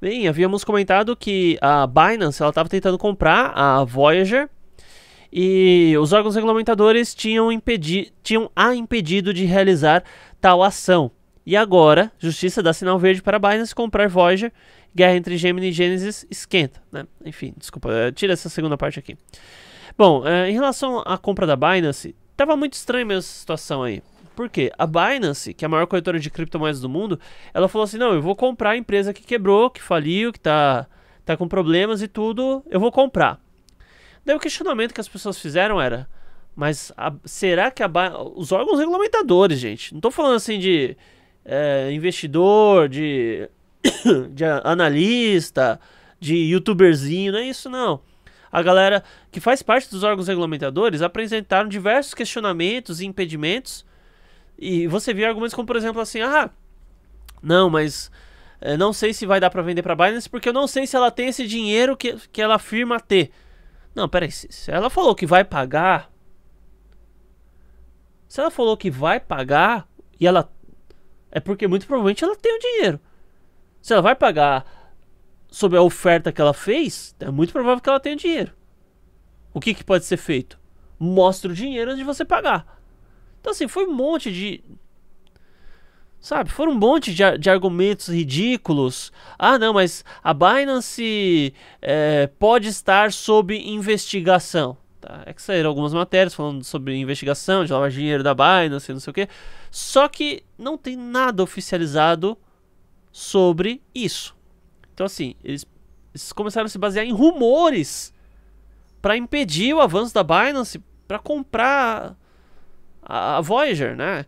Bem, havíamos comentado que a Binance estava tentando comprar a Voyager e os órgãos regulamentadores tinham, impedi tinham a impedido de realizar tal ação. E agora, justiça dá sinal verde para a Binance comprar Voyager, guerra entre Gemini e Genesis esquenta. Né? Enfim, desculpa, eh, tira essa segunda parte aqui. Bom, eh, em relação à compra da Binance, estava muito estranha essa situação aí. Por quê? A Binance, que é a maior corretora de criptomoedas do mundo, ela falou assim: não, eu vou comprar a empresa que quebrou, que faliu, que tá, tá com problemas e tudo, eu vou comprar. Daí o questionamento que as pessoas fizeram era: mas a, será que a os órgãos regulamentadores, gente? Não estou falando assim de é, investidor, de, de analista, de youtuberzinho, não é isso não. A galera que faz parte dos órgãos regulamentadores apresentaram diversos questionamentos e impedimentos e você vê argumentos como, por exemplo, assim: ah, não, mas é, não sei se vai dar para vender para Binance porque eu não sei se ela tem esse dinheiro que, que ela afirma ter. Não, peraí, se, se ela falou que vai pagar. Se ela falou que vai pagar e ela. É porque muito provavelmente ela tem o dinheiro. Se ela vai pagar sobre a oferta que ela fez, é muito provável que ela tenha o dinheiro. O que, que pode ser feito? Mostra o dinheiro antes de você pagar. Então, assim, foi um monte de. Sabe, foram um monte de, de argumentos ridículos. Ah, não, mas a Binance é, pode estar sob investigação. Tá? É que saíram algumas matérias falando sobre investigação, de lavar dinheiro da Binance, não sei o quê. Só que não tem nada oficializado sobre isso. Então, assim, eles, eles começaram a se basear em rumores para impedir o avanço da Binance para comprar a, Voyager, né?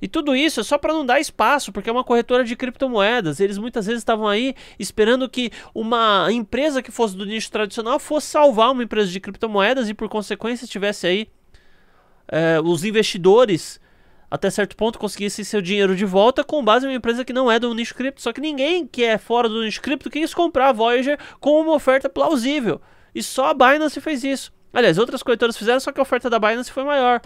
E tudo isso é só para não dar espaço, porque é uma corretora de criptomoedas. Eles muitas vezes estavam aí esperando que uma empresa que fosse do nicho tradicional fosse salvar uma empresa de criptomoedas e, por consequência, tivesse aí é, os investidores, até certo ponto, conseguissem seu dinheiro de volta com base em uma empresa que não é do nicho cripto. Só que ninguém que é fora do nicho cripto quis comprar a Voyager com uma oferta plausível. E só a Binance fez isso. Aliás, outras corretoras fizeram, só que a oferta da Binance foi maior.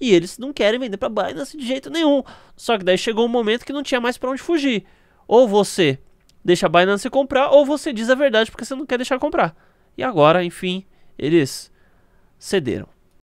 E eles não querem vender para Binance de jeito nenhum. Só que daí chegou um momento que não tinha mais para onde fugir. Ou você deixa a Binance comprar, ou você diz a verdade porque você não quer deixar comprar. E agora, enfim, eles cederam.